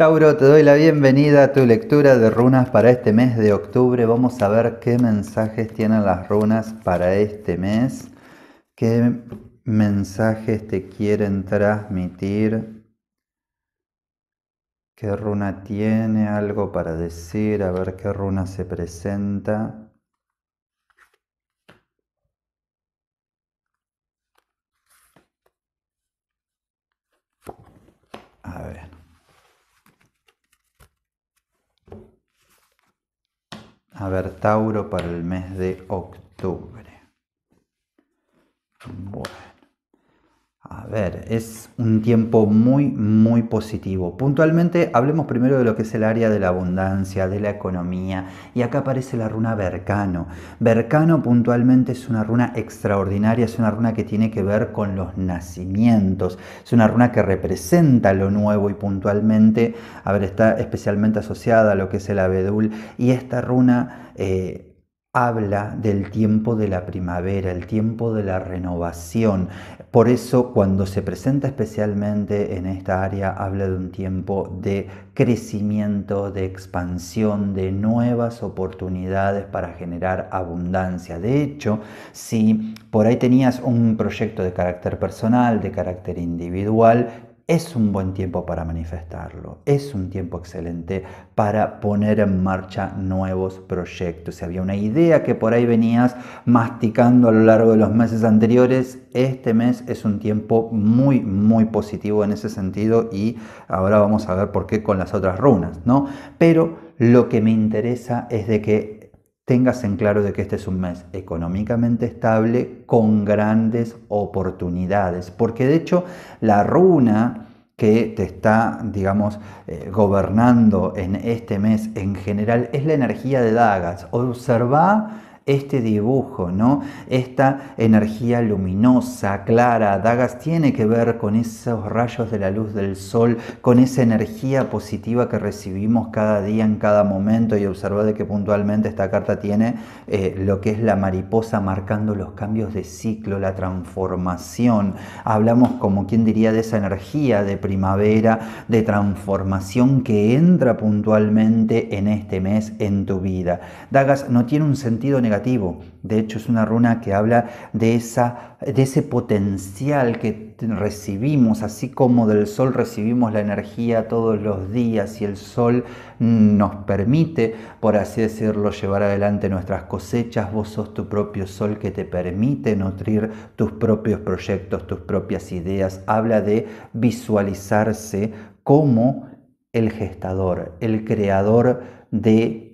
Tauro, te doy la bienvenida a tu lectura de runas para este mes de octubre. Vamos a ver qué mensajes tienen las runas para este mes, qué mensajes te quieren transmitir, qué runa tiene algo para decir, a ver qué runa se presenta. A ver. a ver Tauro para el mes de octubre. es un tiempo muy, muy positivo. Puntualmente, hablemos primero de lo que es el área de la abundancia, de la economía. Y acá aparece la runa Bercano. Bercano puntualmente es una runa extraordinaria, es una runa que tiene que ver con los nacimientos. Es una runa que representa lo nuevo y puntualmente, a ver, está especialmente asociada a lo que es el abedul. Y esta runa... Eh, habla del tiempo de la primavera, el tiempo de la renovación, por eso cuando se presenta especialmente en esta área habla de un tiempo de crecimiento, de expansión, de nuevas oportunidades para generar abundancia. De hecho, si por ahí tenías un proyecto de carácter personal, de carácter individual, es un buen tiempo para manifestarlo, es un tiempo excelente para poner en marcha nuevos proyectos. Si había una idea que por ahí venías masticando a lo largo de los meses anteriores, este mes es un tiempo muy, muy positivo en ese sentido y ahora vamos a ver por qué con las otras runas, ¿no? Pero lo que me interesa es de que tengas en claro de que este es un mes económicamente estable con grandes oportunidades, porque de hecho la runa que te está, digamos, eh, gobernando en este mes en general es la energía de dagas. Observa este dibujo, ¿no? Esta energía luminosa, clara, Dagas tiene que ver con esos rayos de la luz del sol, con esa energía positiva que recibimos cada día, en cada momento, y observa de que puntualmente esta carta tiene eh, lo que es la mariposa marcando los cambios de ciclo, la transformación. Hablamos como quien diría de esa energía de primavera, de transformación que entra puntualmente en este mes en tu vida. Dagas no tiene un sentido negativo de hecho, es una runa que habla de, esa, de ese potencial que recibimos, así como del sol recibimos la energía todos los días y el sol nos permite, por así decirlo, llevar adelante nuestras cosechas. Vos sos tu propio sol que te permite nutrir tus propios proyectos, tus propias ideas. Habla de visualizarse como el gestador, el creador de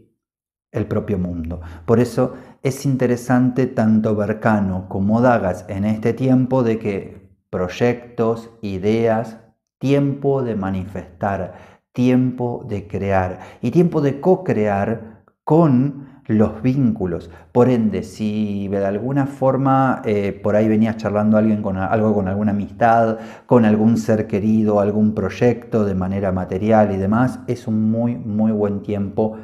el propio mundo. Por eso es interesante tanto Bercano como Dagas en este tiempo de que proyectos, ideas, tiempo de manifestar, tiempo de crear y tiempo de co-crear con los vínculos. Por ende, si de alguna forma eh, por ahí venías charlando alguien con algo con alguna amistad, con algún ser querido, algún proyecto de manera material y demás, es un muy, muy buen tiempo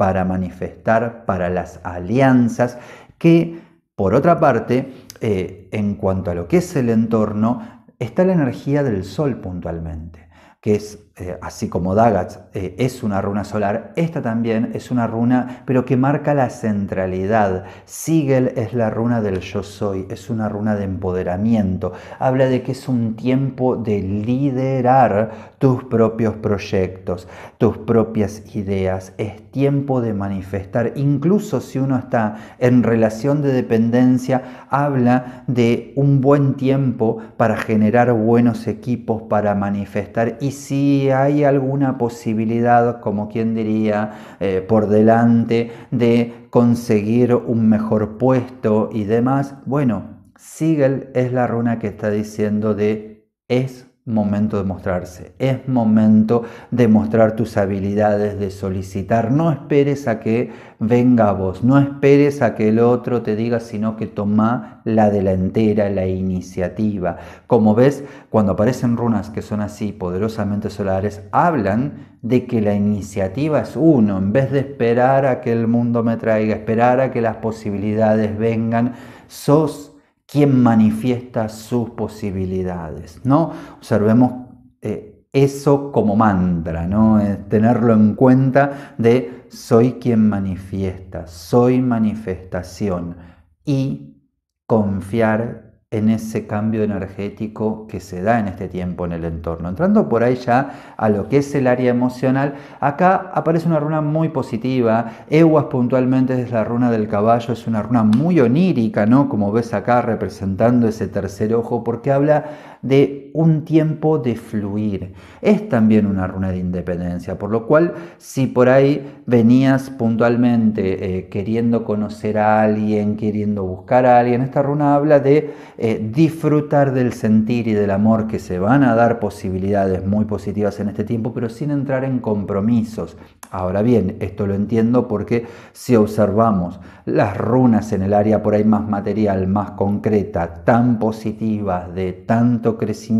para manifestar, para las alianzas, que por otra parte, eh, en cuanto a lo que es el entorno, está la energía del sol puntualmente, que es eh, así como Dagat eh, es una runa solar, esta también es una runa, pero que marca la centralidad. Sigel es la runa del yo soy, es una runa de empoderamiento. Habla de que es un tiempo de liderar tus propios proyectos, tus propias ideas. Es tiempo de manifestar, incluso si uno está en relación de dependencia, habla de un buen tiempo para generar buenos equipos, para manifestar. Y si hay alguna posibilidad, como quien diría, eh, por delante de conseguir un mejor puesto y demás. Bueno, Sigel es la runa que está diciendo de es momento de mostrarse, es momento de mostrar tus habilidades, de solicitar. No esperes a que venga vos, no esperes a que el otro te diga, sino que toma la delantera, la iniciativa. Como ves, cuando aparecen runas que son así poderosamente solares, hablan de que la iniciativa es uno, en vez de esperar a que el mundo me traiga, esperar a que las posibilidades vengan, sos quien manifiesta sus posibilidades, ¿no? Observemos eh, eso como mantra, ¿no? tenerlo en cuenta de soy quien manifiesta, soy manifestación y confiar en ese cambio energético que se da en este tiempo en el entorno. Entrando por ahí ya a lo que es el área emocional, acá aparece una runa muy positiva. Eguas puntualmente es la runa del caballo, es una runa muy onírica, ¿no? Como ves acá representando ese tercer ojo, porque habla de un tiempo de fluir. Es también una runa de independencia, por lo cual si por ahí venías puntualmente eh, queriendo conocer a alguien, queriendo buscar a alguien, esta runa habla de eh, disfrutar del sentir y del amor que se van a dar posibilidades muy positivas en este tiempo, pero sin entrar en compromisos. Ahora bien, esto lo entiendo porque si observamos las runas en el área por ahí más material, más concreta, tan positivas, de tanto crecimiento,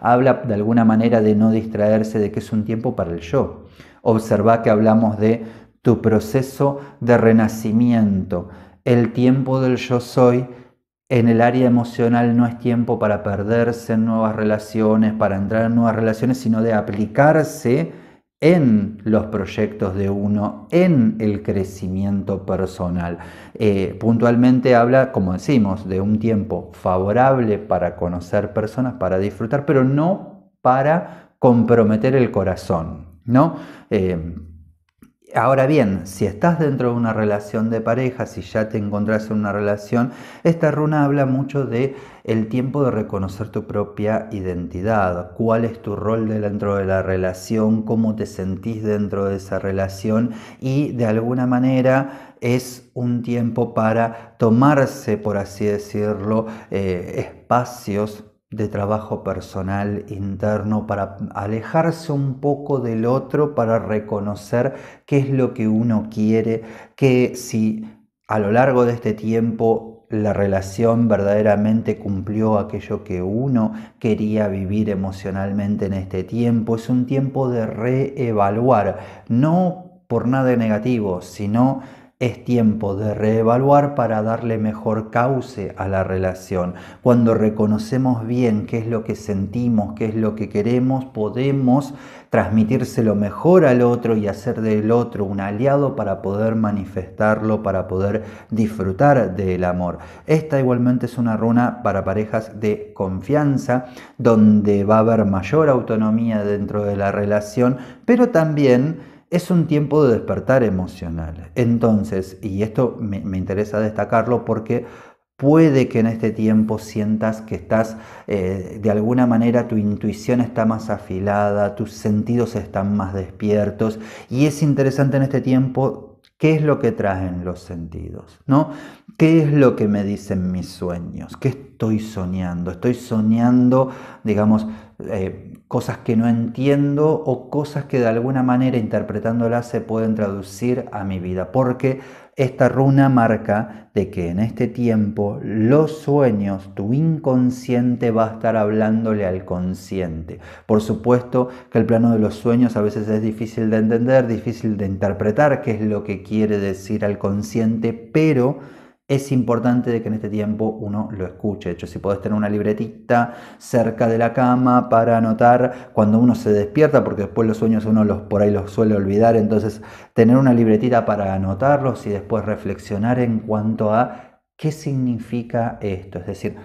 habla de alguna manera de no distraerse, de que es un tiempo para el yo. Observa que hablamos de tu proceso de renacimiento. El tiempo del yo soy en el área emocional no es tiempo para perderse en nuevas relaciones, para entrar en nuevas relaciones, sino de aplicarse en los proyectos de uno, en el crecimiento personal. Eh, puntualmente habla, como decimos, de un tiempo favorable para conocer personas, para disfrutar, pero no para comprometer el corazón, ¿no? Eh, Ahora bien, si estás dentro de una relación de pareja, si ya te encontrás en una relación, esta runa habla mucho de el tiempo de reconocer tu propia identidad, cuál es tu rol dentro de la relación, cómo te sentís dentro de esa relación y de alguna manera es un tiempo para tomarse, por así decirlo, eh, espacios de trabajo personal interno para alejarse un poco del otro, para reconocer qué es lo que uno quiere, que si a lo largo de este tiempo la relación verdaderamente cumplió aquello que uno quería vivir emocionalmente en este tiempo. Es un tiempo de reevaluar, no por nada negativo, sino es tiempo de reevaluar para darle mejor cauce a la relación. Cuando reconocemos bien qué es lo que sentimos, qué es lo que queremos, podemos transmitírselo mejor al otro y hacer del otro un aliado para poder manifestarlo, para poder disfrutar del amor. Esta igualmente es una runa para parejas de confianza, donde va a haber mayor autonomía dentro de la relación, pero también es un tiempo de despertar emocional. Entonces, y esto me, interesa destacarlo porque puede que en este tiempo sientas que estás, eh, de alguna manera tu intuición está más afilada, tus sentidos están más despiertos y es interesante en este tiempo ¿Qué es lo que traen los sentidos? ¿No? ¿Qué es lo que me dicen mis sueños? ¿Qué estoy soñando? ¿Estoy soñando, digamos, eh, cosas que no entiendo o cosas que de alguna manera interpretándolas se pueden traducir a mi vida? Porque esta runa marca de que en este tiempo los sueños, tu inconsciente va a estar hablándole al consciente. Por supuesto que el plano de los sueños a veces es difícil de entender, difícil de interpretar qué es lo que quiere decir al consciente, pero es importante de que en este tiempo uno lo escuche. De hecho, si podés tener una libretita cerca de la cama para anotar cuando uno se despierta, porque después los sueños uno los, por ahí los suele olvidar, entonces tener una libretita para anotarlos y después reflexionar en cuanto a qué significa esto. Es decir,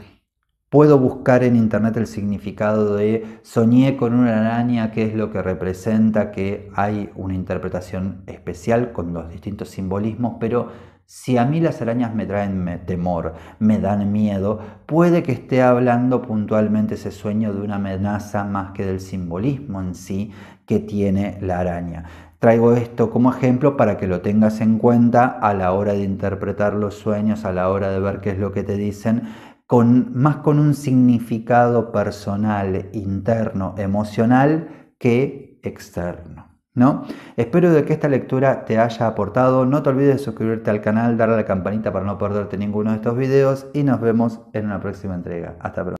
Puedo buscar en internet el significado de soñé con una araña, que es lo que representa, que hay una interpretación especial con los distintos simbolismos, pero si a mí las arañas me traen temor, me dan miedo, puede que esté hablando puntualmente ese sueño de una amenaza más que del simbolismo en sí que tiene la araña. Traigo esto como ejemplo para que lo tengas en cuenta a la hora de interpretar los sueños, a la hora de ver qué es lo que te dicen, más con un significado personal, interno, emocional que externo. ¿No? Espero que esta lectura te haya aportado. No te olvides de suscribirte al canal, darle a la campanita para no perderte ninguno de estos videos y nos vemos en una próxima entrega. Hasta pronto.